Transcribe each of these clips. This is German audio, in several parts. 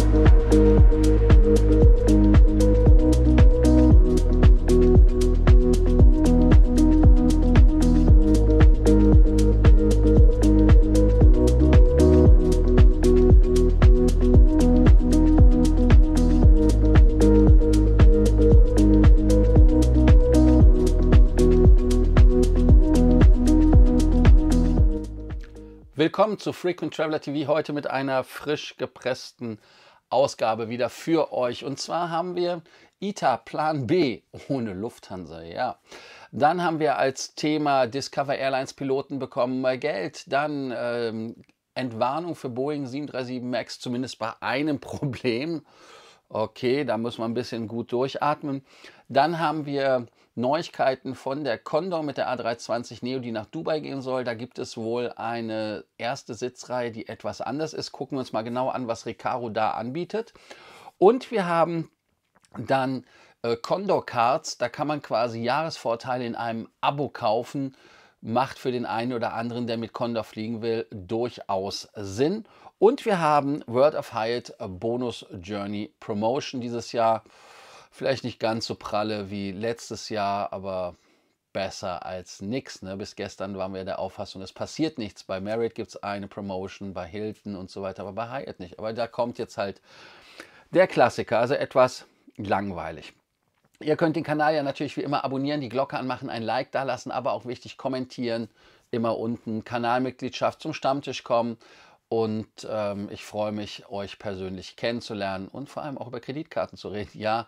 Thank you. zu Frequent Traveler TV heute mit einer frisch gepressten Ausgabe wieder für euch. Und zwar haben wir ITA Plan B ohne Lufthansa, ja. Dann haben wir als Thema Discover Airlines Piloten bekommen mal Geld. Dann ähm, Entwarnung für Boeing 737 MAX, zumindest bei einem Problem. Okay, da muss man ein bisschen gut durchatmen. Dann haben wir Neuigkeiten von der Condor mit der A320 Neo, die nach Dubai gehen soll. Da gibt es wohl eine erste Sitzreihe, die etwas anders ist. Gucken wir uns mal genau an, was Recaro da anbietet. Und wir haben dann äh, Condor Cards. Da kann man quasi Jahresvorteile in einem Abo kaufen. Macht für den einen oder anderen, der mit Condor fliegen will, durchaus Sinn. Und wir haben World of Hyatt äh, Bonus Journey Promotion dieses Jahr. Vielleicht nicht ganz so pralle wie letztes Jahr, aber besser als nichts. Ne? Bis gestern waren wir der Auffassung, es passiert nichts. Bei Merit gibt es eine Promotion, bei Hilton und so weiter, aber bei Hyatt nicht. Aber da kommt jetzt halt der Klassiker, also etwas langweilig. Ihr könnt den Kanal ja natürlich wie immer abonnieren, die Glocke anmachen, ein Like da lassen, aber auch wichtig kommentieren, immer unten Kanalmitgliedschaft zum Stammtisch kommen. Und ähm, ich freue mich, euch persönlich kennenzulernen und vor allem auch über Kreditkarten zu reden. Ja,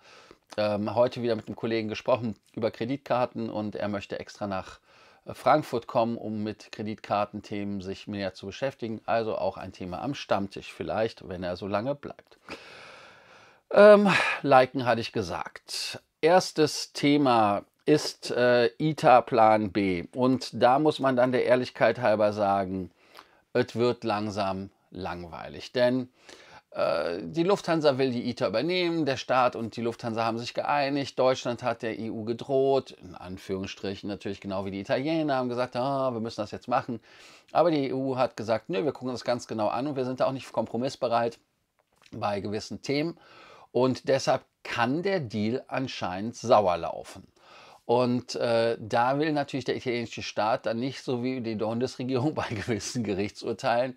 ähm, heute wieder mit einem Kollegen gesprochen über Kreditkarten und er möchte extra nach äh, Frankfurt kommen, um mit Kreditkartenthemen sich mehr zu beschäftigen. Also auch ein Thema am Stammtisch vielleicht, wenn er so lange bleibt. Ähm, liken hatte ich gesagt. Erstes Thema ist äh, ITA Plan B. Und da muss man dann der Ehrlichkeit halber sagen, es wird langsam langweilig. Denn äh, die Lufthansa will die ITER übernehmen, der Staat und die Lufthansa haben sich geeinigt, Deutschland hat der EU gedroht, in Anführungsstrichen natürlich genau wie die Italiener haben gesagt, ah, wir müssen das jetzt machen, aber die EU hat gesagt, nö, wir gucken das ganz genau an und wir sind da auch nicht kompromissbereit bei gewissen Themen und deshalb kann der Deal anscheinend sauer laufen. Und äh, da will natürlich der italienische Staat dann nicht so wie die Bundesregierung bei gewissen Gerichtsurteilen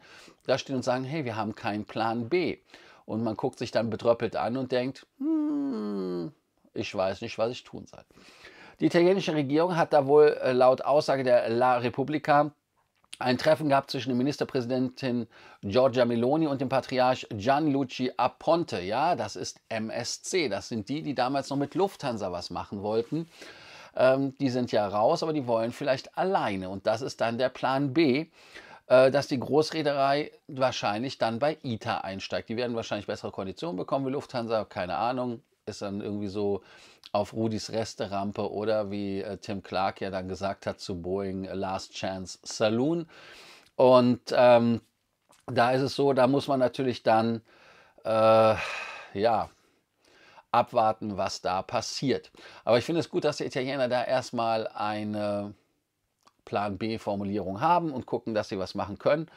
stehen und sagen, hey, wir haben keinen Plan B. Und man guckt sich dann bedröppelt an und denkt, hm, ich weiß nicht, was ich tun soll. Die italienische Regierung hat da wohl äh, laut Aussage der La Repubblica ein Treffen gehabt zwischen der Ministerpräsidentin Giorgia Meloni und dem Patriarch Gianluci Aponte. Ja, das ist MSC. Das sind die, die damals noch mit Lufthansa was machen wollten. Ähm, die sind ja raus, aber die wollen vielleicht alleine. Und das ist dann der Plan B. Äh, dass die Großreederei wahrscheinlich dann bei ITA einsteigt. Die werden wahrscheinlich bessere Konditionen bekommen wie Lufthansa, keine Ahnung. Ist dann irgendwie so auf Rudis Resterampe oder wie äh, Tim Clark ja dann gesagt hat zu Boeing äh, Last Chance Saloon. Und ähm, da ist es so, da muss man natürlich dann äh, ja abwarten, was da passiert. Aber ich finde es gut, dass die Italiener da erstmal eine Plan B-Formulierung haben und gucken, dass sie was machen können.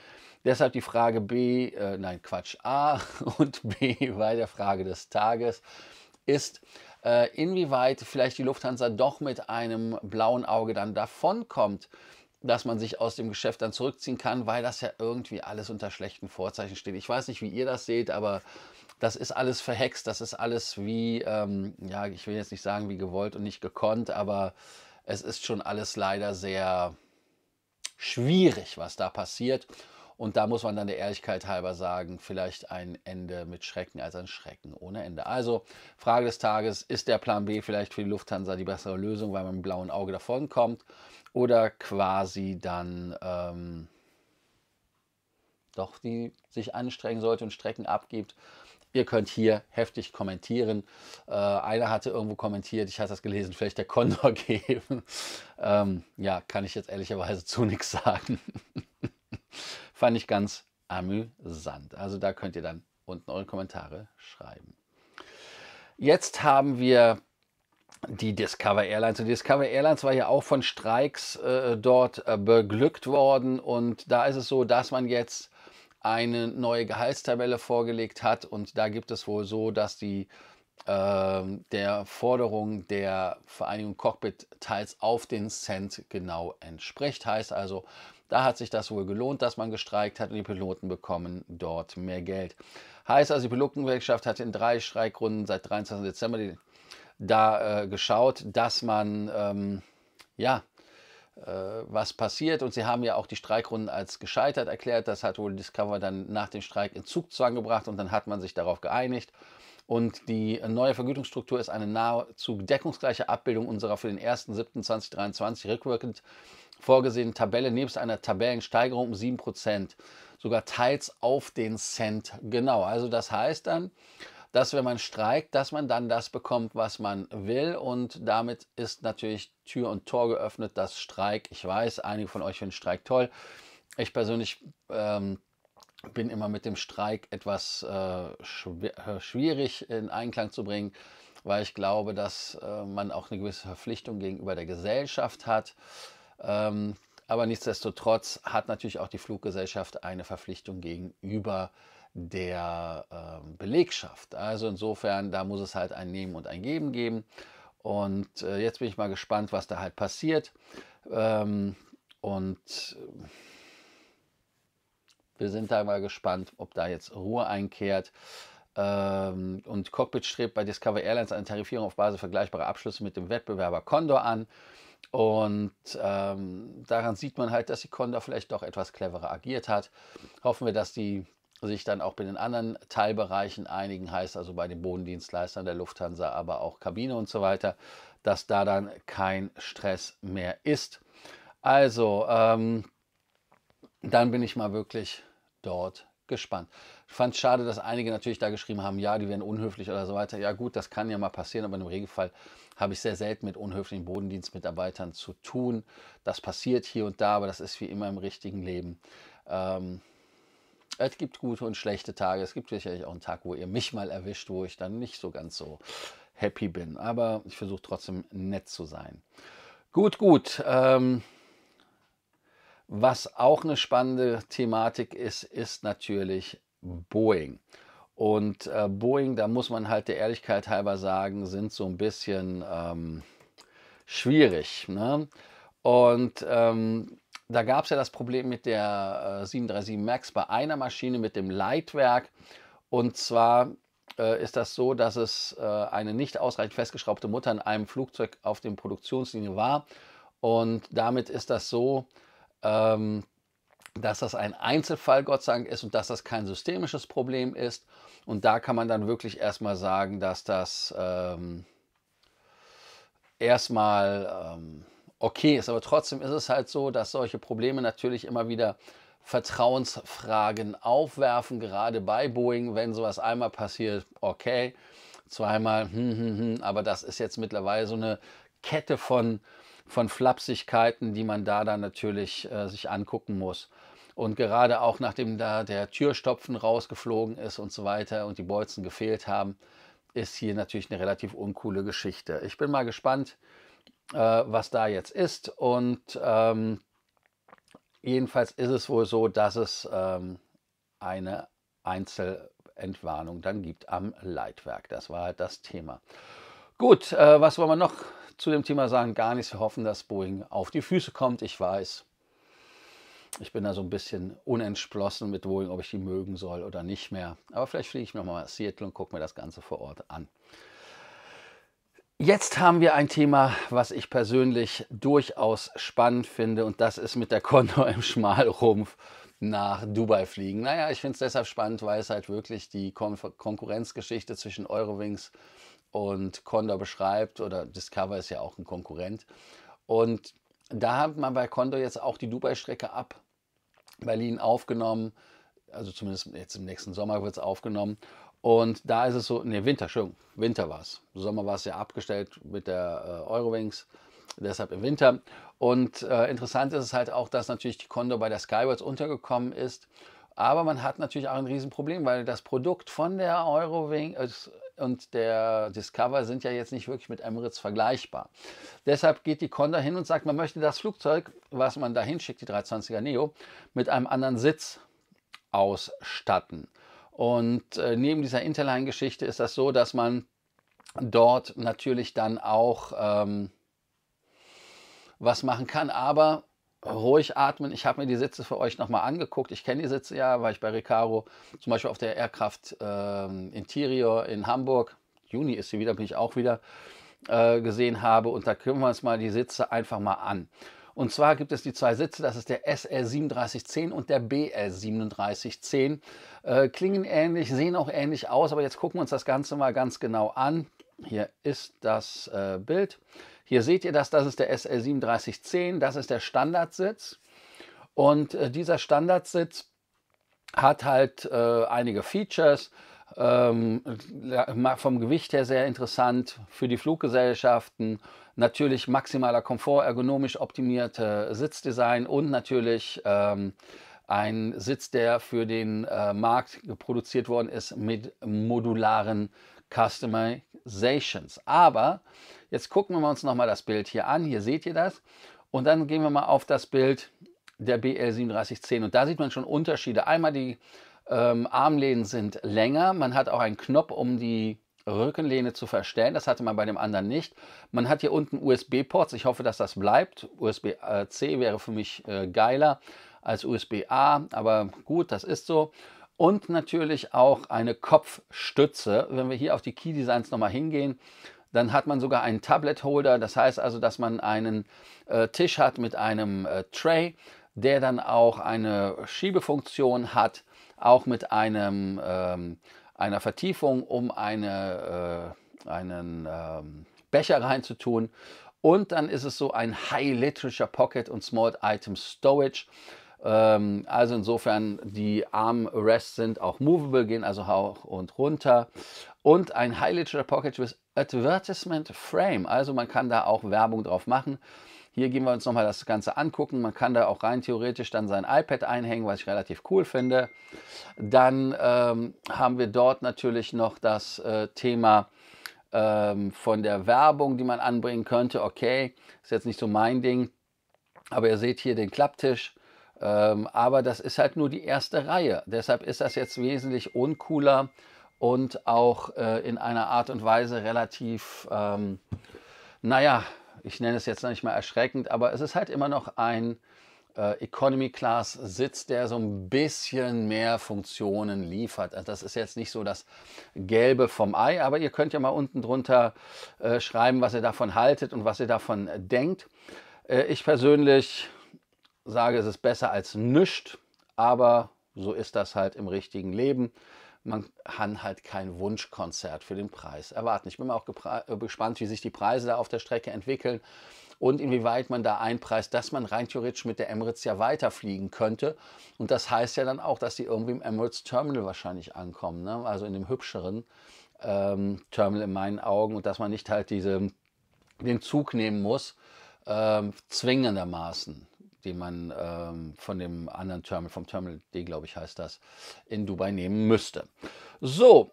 Deshalb die Frage B, äh, nein Quatsch, A und B bei der Frage des Tages ist, äh, inwieweit vielleicht die Lufthansa doch mit einem blauen Auge dann davonkommt, dass man sich aus dem Geschäft dann zurückziehen kann, weil das ja irgendwie alles unter schlechten Vorzeichen steht. Ich weiß nicht, wie ihr das seht, aber das ist alles verhext, das ist alles wie, ähm, ja, ich will jetzt nicht sagen wie gewollt und nicht gekonnt, aber es ist schon alles leider sehr schwierig, was da passiert. Und da muss man dann der Ehrlichkeit halber sagen, vielleicht ein Ende mit Schrecken als ein Schrecken ohne Ende. Also Frage des Tages, ist der Plan B vielleicht für die Lufthansa die bessere Lösung, weil man mit dem blauen Auge davon kommt? Oder quasi dann ähm, doch die sich anstrengen sollte und Strecken abgibt Ihr könnt hier heftig kommentieren. Äh, einer hatte irgendwo kommentiert, ich hatte das gelesen, vielleicht der Kondor geben. ähm, ja, kann ich jetzt ehrlicherweise zu nichts sagen. Fand ich ganz amüsant. Also da könnt ihr dann unten eure Kommentare schreiben. Jetzt haben wir die Discover Airlines. Und die Discover Airlines war ja auch von Streiks äh, dort äh, beglückt worden. Und da ist es so, dass man jetzt eine neue Gehaltstabelle vorgelegt hat. Und da gibt es wohl so, dass die äh, der Forderung der Vereinigung Cockpit teils auf den Cent genau entspricht. Heißt also, da hat sich das wohl gelohnt, dass man gestreikt hat und die Piloten bekommen dort mehr Geld. Heißt also, die Pilotengewerkschaft hat in drei Streikrunden seit 23. Dezember die, da äh, geschaut, dass man ähm, ja, äh, was passiert. Und sie haben ja auch die Streikrunden als gescheitert erklärt. Das hat wohl Discover dann nach dem Streik in Zugzwang gebracht und dann hat man sich darauf geeinigt. Und die neue Vergütungsstruktur ist eine nahezu deckungsgleiche Abbildung unserer für den 1.7.2023 rückwirkend vorgesehenen Tabelle nebst einer Tabellensteigerung um 7%, sogar teils auf den Cent genau. Also das heißt dann, dass wenn man streikt, dass man dann das bekommt, was man will. Und damit ist natürlich Tür und Tor geöffnet, das Streik, ich weiß, einige von euch finden Streik toll. Ich persönlich ähm, bin immer mit dem Streik etwas äh, äh schwierig in Einklang zu bringen, weil ich glaube, dass äh, man auch eine gewisse Verpflichtung gegenüber der Gesellschaft hat. Ähm, aber nichtsdestotrotz hat natürlich auch die Fluggesellschaft eine Verpflichtung gegenüber äh, der äh, Belegschaft. Also insofern, da muss es halt ein Nehmen und ein Geben geben. Und äh, jetzt bin ich mal gespannt, was da halt passiert. Ähm, und äh, wir sind da mal gespannt, ob da jetzt Ruhe einkehrt. Ähm, und Cockpit strebt bei Discover Airlines eine Tarifierung auf Basis vergleichbarer Abschlüsse mit dem Wettbewerber Condor an. Und ähm, daran sieht man halt, dass die Condor vielleicht doch etwas cleverer agiert hat. Hoffen wir, dass die sich dann auch bei den anderen Teilbereichen einigen, heißt also bei den Bodendienstleistern der Lufthansa, aber auch Kabine und so weiter, dass da dann kein Stress mehr ist. Also, ähm, dann bin ich mal wirklich dort gespannt. Ich fand es schade, dass einige natürlich da geschrieben haben, ja, die werden unhöflich oder so weiter. Ja gut, das kann ja mal passieren, aber im Regelfall habe ich sehr selten mit unhöflichen Bodendienstmitarbeitern zu tun. Das passiert hier und da, aber das ist wie immer im richtigen Leben. Ähm, es gibt gute und schlechte Tage. Es gibt sicherlich auch einen Tag, wo ihr mich mal erwischt, wo ich dann nicht so ganz so happy bin. Aber ich versuche trotzdem nett zu sein. Gut, gut. Ähm, was auch eine spannende Thematik ist, ist natürlich Boeing. Und äh, Boeing, da muss man halt der Ehrlichkeit halber sagen, sind so ein bisschen ähm, schwierig. Ne? Und ähm, da gab es ja das Problem mit der 737 äh, MAX bei einer Maschine mit dem Leitwerk. Und zwar äh, ist das so, dass es äh, eine nicht ausreichend festgeschraubte Mutter in einem Flugzeug auf der Produktionslinie war. Und damit ist das so, ähm, dass das ein Einzelfall, Gott sei Dank, ist und dass das kein systemisches Problem ist. Und da kann man dann wirklich erstmal sagen, dass das ähm, erstmal ähm, okay ist. Aber trotzdem ist es halt so, dass solche Probleme natürlich immer wieder Vertrauensfragen aufwerfen, gerade bei Boeing, wenn sowas einmal passiert, okay, zweimal, hm, hm, hm, aber das ist jetzt mittlerweile so eine Kette von, von Flapsigkeiten, die man da dann natürlich äh, sich angucken muss. Und gerade auch nachdem da der Türstopfen rausgeflogen ist und so weiter und die Bolzen gefehlt haben, ist hier natürlich eine relativ uncoole Geschichte. Ich bin mal gespannt, äh, was da jetzt ist. Und ähm, jedenfalls ist es wohl so, dass es ähm, eine Einzelentwarnung dann gibt am Leitwerk. Das war halt das Thema. Gut, äh, was wollen wir noch zu dem Thema sagen? Gar nichts. Wir hoffen, dass Boeing auf die Füße kommt. Ich weiß, ich bin da so ein bisschen unentschlossen mit Boeing, ob ich die mögen soll oder nicht mehr. Aber vielleicht fliege ich nochmal nach Seattle und gucke mir das Ganze vor Ort an. Jetzt haben wir ein Thema, was ich persönlich durchaus spannend finde und das ist mit der Condor im Schmalrumpf nach Dubai fliegen. Naja, ich finde es deshalb spannend, weil es halt wirklich die Kon Konkurrenzgeschichte zwischen Eurowings und Condor beschreibt oder Discover ist ja auch ein Konkurrent. Und da hat man bei Condor jetzt auch die Dubai-Strecke ab Berlin aufgenommen, also zumindest jetzt im nächsten Sommer wird es aufgenommen und da ist es so, ne, Winter, schön, Winter war es. Sommer war es ja abgestellt mit der äh, Eurowings, deshalb im Winter. Und äh, interessant ist es halt auch, dass natürlich die Condor bei der Skywards untergekommen ist. Aber man hat natürlich auch ein Riesenproblem, weil das Produkt von der Eurowings äh, und der Discover sind ja jetzt nicht wirklich mit Emirates vergleichbar. Deshalb geht die Condor hin und sagt, man möchte das Flugzeug, was man dahin schickt, die 320er Neo, mit einem anderen Sitz ausstatten. Und äh, neben dieser Interline-Geschichte ist das so, dass man dort natürlich dann auch ähm, was machen kann. Aber ruhig atmen. Ich habe mir die Sitze für euch nochmal angeguckt. Ich kenne die Sitze ja, weil ich bei Recaro zum Beispiel auf der Aircraft äh, Interior in Hamburg, Juni ist sie wieder, bin ich auch wieder, äh, gesehen habe. Und da können wir uns mal die Sitze einfach mal an. Und zwar gibt es die zwei Sitze, das ist der SR 3710 und der BR 3710. Äh, klingen ähnlich, sehen auch ähnlich aus, aber jetzt gucken wir uns das Ganze mal ganz genau an. Hier ist das äh, Bild. Hier seht ihr das, das ist der SR 3710, das ist der Standardsitz. Und äh, dieser Standardsitz hat halt äh, einige Features ähm, vom Gewicht her sehr interessant für die Fluggesellschaften. Natürlich maximaler Komfort, ergonomisch optimierte Sitzdesign und natürlich ähm, ein Sitz, der für den äh, Markt produziert worden ist mit modularen Customizations. Aber jetzt gucken wir uns nochmal das Bild hier an. Hier seht ihr das. Und dann gehen wir mal auf das Bild der BL3710. Und da sieht man schon Unterschiede. Einmal die ähm, Armlehnen sind länger. Man hat auch einen Knopf, um die Rückenlehne zu verstellen. Das hatte man bei dem anderen nicht. Man hat hier unten USB-Ports. Ich hoffe, dass das bleibt. USB-C wäre für mich äh, geiler als USB-A, aber gut, das ist so. Und natürlich auch eine Kopfstütze. Wenn wir hier auf die Key Designs nochmal hingehen, dann hat man sogar einen Tablet-Holder. Das heißt also, dass man einen äh, Tisch hat mit einem äh, Tray, der dann auch eine Schiebefunktion hat auch mit einem, ähm, einer Vertiefung, um eine, äh, einen ähm, Becher reinzutun. Und dann ist es so ein High Literature Pocket und Small Item Storage. Ähm, also insofern die Armrests sind auch movable, gehen also hoch und runter. Und ein High Literature Pocket with Advertisement Frame. Also man kann da auch Werbung drauf machen. Hier gehen wir uns nochmal das Ganze angucken. Man kann da auch rein theoretisch dann sein iPad einhängen, was ich relativ cool finde. Dann ähm, haben wir dort natürlich noch das äh, Thema ähm, von der Werbung, die man anbringen könnte. Okay, ist jetzt nicht so mein Ding, aber ihr seht hier den Klapptisch. Ähm, aber das ist halt nur die erste Reihe. Deshalb ist das jetzt wesentlich uncooler und auch äh, in einer Art und Weise relativ, ähm, naja, ich nenne es jetzt noch nicht mal erschreckend, aber es ist halt immer noch ein äh, Economy Class Sitz, der so ein bisschen mehr Funktionen liefert. Also das ist jetzt nicht so das Gelbe vom Ei, aber ihr könnt ja mal unten drunter äh, schreiben, was ihr davon haltet und was ihr davon äh, denkt. Äh, ich persönlich sage, es ist besser als nichts, aber so ist das halt im richtigen Leben man kann halt kein Wunschkonzert für den Preis erwarten. Ich bin mal auch äh, gespannt, wie sich die Preise da auf der Strecke entwickeln und inwieweit man da einpreist, dass man rein theoretisch mit der Emirates ja weiterfliegen könnte. Und das heißt ja dann auch, dass die irgendwie im Emirates Terminal wahrscheinlich ankommen, ne? also in dem hübscheren ähm, Terminal in meinen Augen und dass man nicht halt diese, den Zug nehmen muss, äh, zwingendermaßen den man ähm, von dem anderen Terminal, vom Terminal D, glaube ich, heißt das, in Dubai nehmen müsste. So,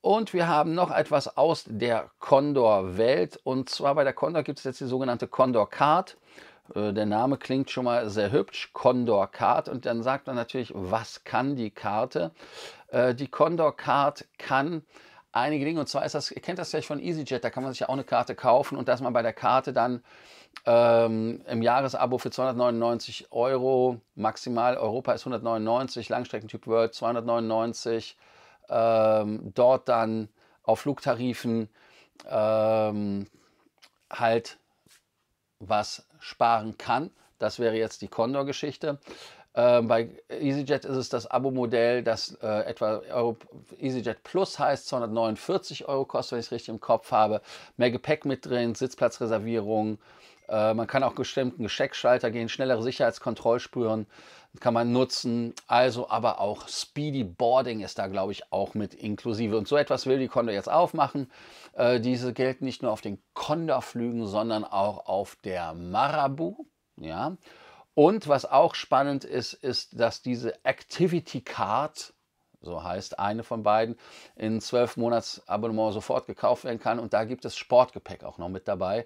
und wir haben noch etwas aus der Condor-Welt. Und zwar bei der Condor gibt es jetzt die sogenannte Condor Card. Äh, der Name klingt schon mal sehr hübsch, Condor Card. Und dann sagt man natürlich, was kann die Karte? Äh, die Condor Card kann einige Dinge. Und zwar ist das, ihr kennt das vielleicht von EasyJet, da kann man sich ja auch eine Karte kaufen und dass man bei der Karte dann ähm, Im Jahresabo für 299 Euro, maximal Europa ist 199, Langstreckentyp World 299. Ähm, dort dann auf Flugtarifen ähm, halt was sparen kann. Das wäre jetzt die Condor-Geschichte. Ähm, bei EasyJet ist es das Abo-Modell, das äh, etwa Euro, EasyJet Plus heißt, 249 Euro kostet, wenn ich es richtig im Kopf habe. Mehr Gepäck mit drin, Sitzplatzreservierung, äh, man kann auch bestimmten Gescheckschalter gehen, schnellere Sicherheitskontrollspuren kann man nutzen. Also aber auch Speedy Boarding ist da, glaube ich, auch mit inklusive. Und so etwas will die Condor jetzt aufmachen. Äh, diese gelten nicht nur auf den Condor-Flügen, sondern auch auf der Marabu. Ja. Und was auch spannend ist, ist, dass diese Activity Card, so heißt eine von beiden, in zwölf Monats Abonnement sofort gekauft werden kann. Und da gibt es Sportgepäck auch noch mit dabei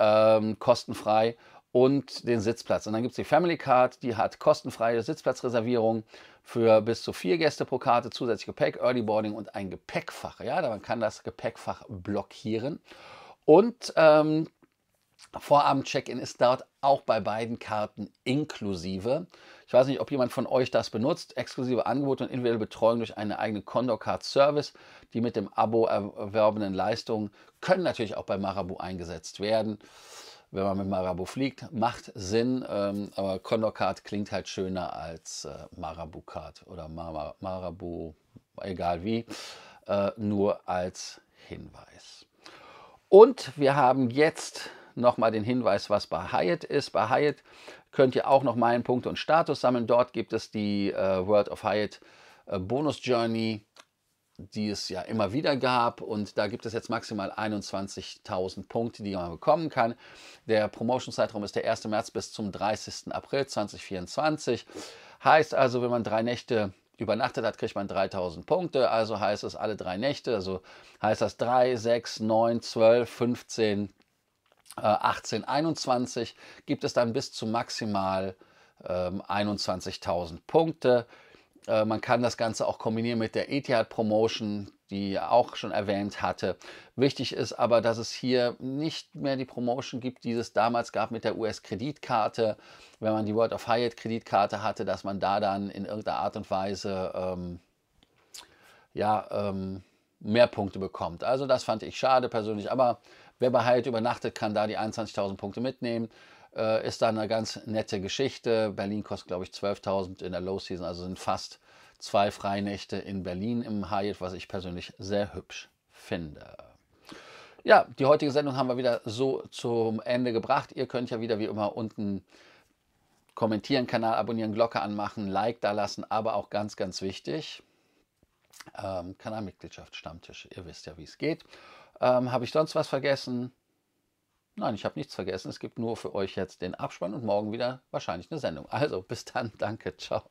ähm, kostenfrei und den Sitzplatz. Und dann gibt es die Family Card, die hat kostenfreie Sitzplatzreservierung für bis zu vier Gäste pro Karte, zusätzlich Gepäck, Early Boarding und ein Gepäckfach. Ja, man kann das Gepäckfach blockieren. Und ähm, Vorabend-Check-In ist dort auch bei beiden Karten inklusive. Ich weiß nicht, ob jemand von euch das benutzt. Exklusive Angebote und individuelle Betreuung durch eine eigene Condor Card Service. Die mit dem Abo erworbenen Leistungen können natürlich auch bei Marabu eingesetzt werden. Wenn man mit Marabu fliegt, macht Sinn. Ähm, aber Condor Card klingt halt schöner als äh, Marabu Card oder Mar Marabu, egal wie. Äh, nur als Hinweis. Und wir haben jetzt nochmal den Hinweis, was bei Hyatt ist. Bei Hyatt könnt ihr auch noch Meilenpunkte und Status sammeln. Dort gibt es die äh, World of Hyatt äh, Bonus Journey, die es ja immer wieder gab. Und da gibt es jetzt maximal 21.000 Punkte, die man bekommen kann. Der Promotion-Zeitraum ist der 1. März bis zum 30. April 2024. Heißt also, wenn man drei Nächte übernachtet hat, kriegt man 3000 Punkte. Also heißt es alle drei Nächte. Also heißt das 3, 6, 9, 12, 15, 1821 äh, gibt es dann bis zu maximal ähm, 21.000 Punkte. Äh, man kann das Ganze auch kombinieren mit der Etihad Promotion, die auch schon erwähnt hatte. Wichtig ist aber, dass es hier nicht mehr die Promotion gibt, die es damals gab mit der US-Kreditkarte. Wenn man die World of Hyatt Kreditkarte hatte, dass man da dann in irgendeiner Art und Weise ähm, ja, ähm, mehr Punkte bekommt. Also das fand ich schade persönlich, aber Wer bei Hyatt übernachtet, kann da die 21.000 Punkte mitnehmen. Äh, ist da eine ganz nette Geschichte. Berlin kostet, glaube ich, 12.000 in der Low Season, also sind fast zwei Freinächte in Berlin im Hyatt, was ich persönlich sehr hübsch finde. Ja, die heutige Sendung haben wir wieder so zum Ende gebracht. Ihr könnt ja wieder wie immer unten kommentieren, Kanal abonnieren, Glocke anmachen, Like da lassen, aber auch ganz, ganz wichtig, ähm, Kanalmitgliedschaft, Stammtisch, ihr wisst ja, wie es geht. Ähm, habe ich sonst was vergessen? Nein, ich habe nichts vergessen. Es gibt nur für euch jetzt den Abspann und morgen wieder wahrscheinlich eine Sendung. Also bis dann, danke, ciao.